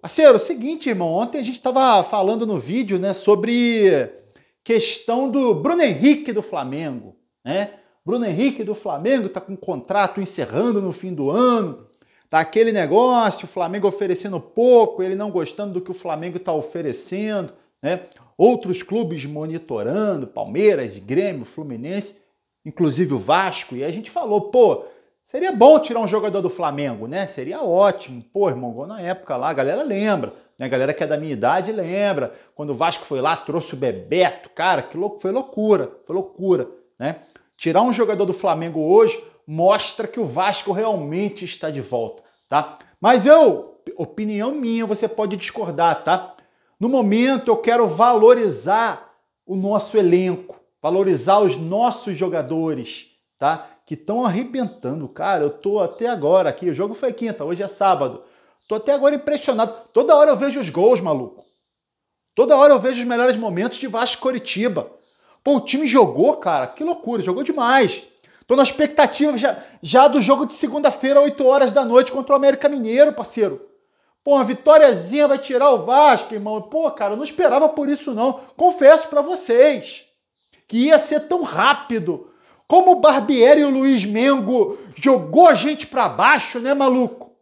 Parceiro, é o seguinte, irmão. Ontem a gente estava falando no vídeo né, sobre questão do Bruno Henrique do Flamengo. Né? Bruno Henrique do Flamengo está com um contrato encerrando no fim do ano. Tá aquele negócio, o Flamengo oferecendo pouco, ele não gostando do que o Flamengo está oferecendo, né? Outros clubes monitorando, Palmeiras, Grêmio, Fluminense, inclusive o Vasco. E a gente falou, pô, Seria bom tirar um jogador do Flamengo, né? Seria ótimo. Pô, irmão, na época lá, a galera lembra. Né? A galera que é da minha idade lembra. Quando o Vasco foi lá, trouxe o Bebeto. Cara, que louco foi loucura. Foi loucura, né? Tirar um jogador do Flamengo hoje mostra que o Vasco realmente está de volta, tá? Mas eu, opinião minha, você pode discordar, tá? No momento eu quero valorizar o nosso elenco, valorizar os nossos jogadores, tá? que estão arrebentando. Cara, eu tô até agora aqui, o jogo foi quinta, hoje é sábado. Tô até agora impressionado. Toda hora eu vejo os gols, maluco. Toda hora eu vejo os melhores momentos de Vasco Coritiba. Pô, o time jogou, cara, que loucura, jogou demais. Tô na expectativa já, já do jogo de segunda-feira, 8 horas da noite, contra o América Mineiro, parceiro. Pô, uma vitóriazinha vai tirar o Vasco, irmão. Pô, cara, eu não esperava por isso, não. Confesso para vocês que ia ser tão rápido como o Barbieri e o Luiz Mengo jogou a gente para baixo, né, maluco?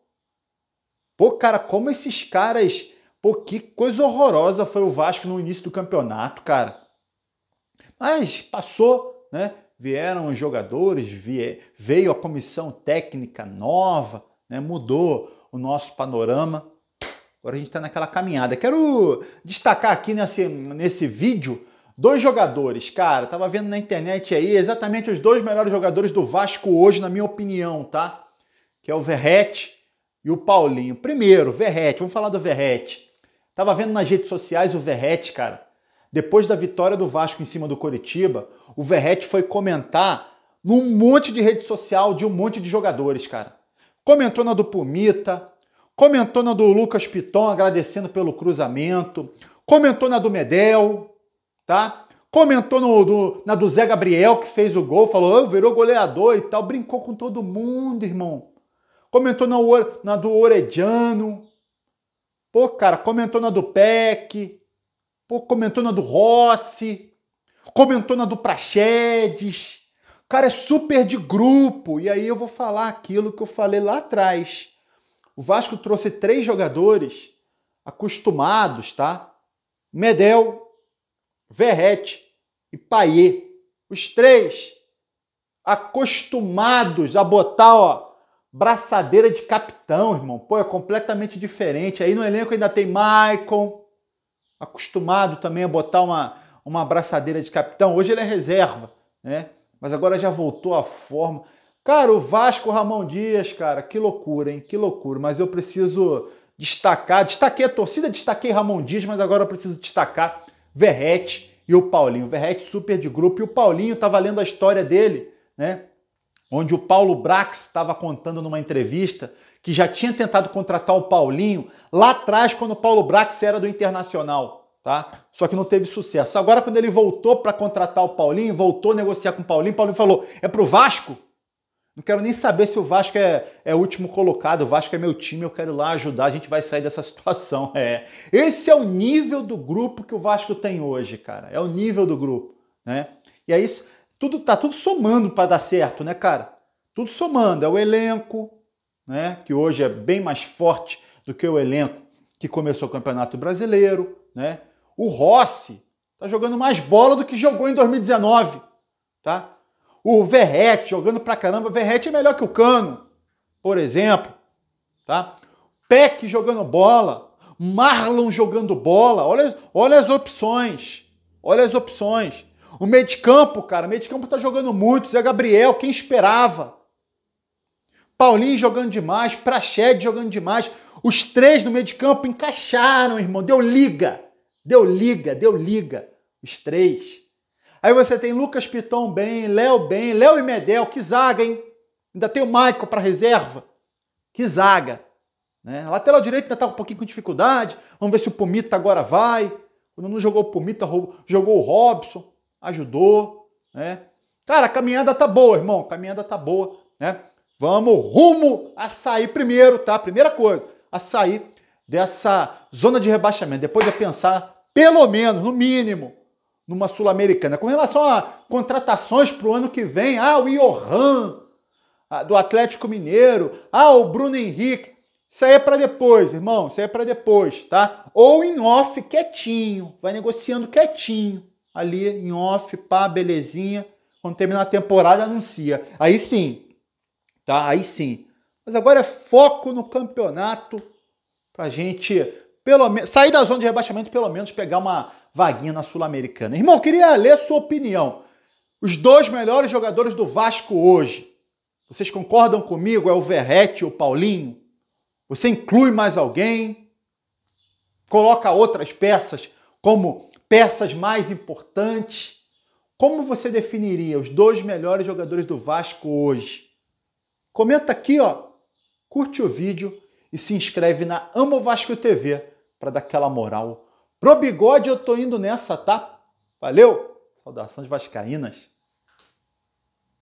Pô, cara, como esses caras. Pô, que coisa horrorosa foi o Vasco no início do campeonato, cara. Mas passou, né? Vieram os jogadores, veio a comissão técnica nova, né? mudou o nosso panorama. Agora a gente está naquela caminhada. Quero destacar aqui nesse, nesse vídeo Dois jogadores, cara, tava vendo na internet aí exatamente os dois melhores jogadores do Vasco hoje, na minha opinião, tá? Que é o Verrete e o Paulinho. Primeiro, Verrete, vamos falar do Verrete. Tava vendo nas redes sociais o Verrete, cara. Depois da vitória do Vasco em cima do Coritiba, o Verrete foi comentar num monte de rede social de um monte de jogadores, cara. Comentou na do Pumita, comentou na do Lucas Piton agradecendo pelo cruzamento, comentou na do Medel, tá? Comentou no, na do Zé Gabriel, que fez o gol, falou, oh, virou goleador e tal, brincou com todo mundo, irmão. Comentou na, na do Orediano. Pô, cara, comentou na do Peck. Pô, comentou na do Rossi. Comentou na do Praxedes. Cara, é super de grupo. E aí eu vou falar aquilo que eu falei lá atrás. O Vasco trouxe três jogadores acostumados, tá? Medel, Verrete e Paier. Os três acostumados a botar, ó, braçadeira de capitão, irmão. Pô, é completamente diferente. Aí no elenco ainda tem Maicon, acostumado também a botar uma, uma braçadeira de capitão. Hoje ele é reserva, né? Mas agora já voltou à forma. Cara, o Vasco Ramon Dias, cara, que loucura, hein? Que loucura. Mas eu preciso destacar, destaquei a torcida, destaquei Ramon Dias, mas agora eu preciso destacar Verrete e o Paulinho. Verrete super de grupo e o Paulinho estava tá lendo a história dele, né? Onde o Paulo Brax estava contando numa entrevista que já tinha tentado contratar o Paulinho lá atrás quando o Paulo Brax era do Internacional, tá? Só que não teve sucesso. Agora quando ele voltou para contratar o Paulinho, voltou a negociar com o Paulinho, Paulinho falou: "É pro Vasco?" Não quero nem saber se o Vasco é, é último colocado, o Vasco é meu time, eu quero ir lá ajudar, a gente vai sair dessa situação. É. Esse é o nível do grupo que o Vasco tem hoje, cara. É o nível do grupo, né? E é isso, tudo tá tudo somando para dar certo, né, cara? Tudo somando, é o elenco, né, que hoje é bem mais forte do que o elenco que começou o Campeonato Brasileiro, né? O Rossi tá jogando mais bola do que jogou em 2019, tá? O Verrete jogando pra caramba. O Verrete é melhor que o Cano, por exemplo. Tá? Peck jogando bola. Marlon jogando bola. Olha, olha as opções. Olha as opções. O meio de campo, cara, o meio de campo tá jogando muito. Zé Gabriel, quem esperava? Paulinho jogando demais, Prached jogando demais. Os três no meio de campo encaixaram, irmão. Deu liga. Deu liga, deu liga. Os três. Aí você tem Lucas Piton bem, Léo bem, Léo e Medel, que zaga, hein? Ainda tem o Maico para reserva. Que zaga. Né? A lateral direita ainda está um pouquinho com dificuldade. Vamos ver se o Pumita agora vai. Quando não jogou o Pumita, jogou o Robson, ajudou. Né? Cara, a caminhada tá boa, irmão. A caminhada tá boa. Né? Vamos rumo a sair primeiro, tá? Primeira coisa, a sair dessa zona de rebaixamento. Depois é pensar, pelo menos, no mínimo, numa Sul-Americana. Com relação a contratações para o ano que vem, ah, o Johan ah, do Atlético Mineiro, ah, o Bruno Henrique. Isso aí é para depois, irmão. Isso aí é para depois, tá? Ou em off, quietinho. Vai negociando quietinho. Ali, em off, pá, belezinha. Quando terminar a temporada, anuncia. Aí sim, tá? Aí sim. Mas agora é foco no campeonato para gente, pelo menos, sair da zona de rebaixamento, pelo menos pegar uma vaguinha na Sul-Americana. Irmão, queria ler sua opinião. Os dois melhores jogadores do Vasco hoje. Vocês concordam comigo? É o Verrete ou o Paulinho? Você inclui mais alguém? Coloca outras peças como peças mais importantes? Como você definiria os dois melhores jogadores do Vasco hoje? Comenta aqui, ó. Curte o vídeo e se inscreve na Amo Vasco TV para dar aquela moral Pro bigode eu tô indo nessa, tá? Valeu! Saudações vascaínas.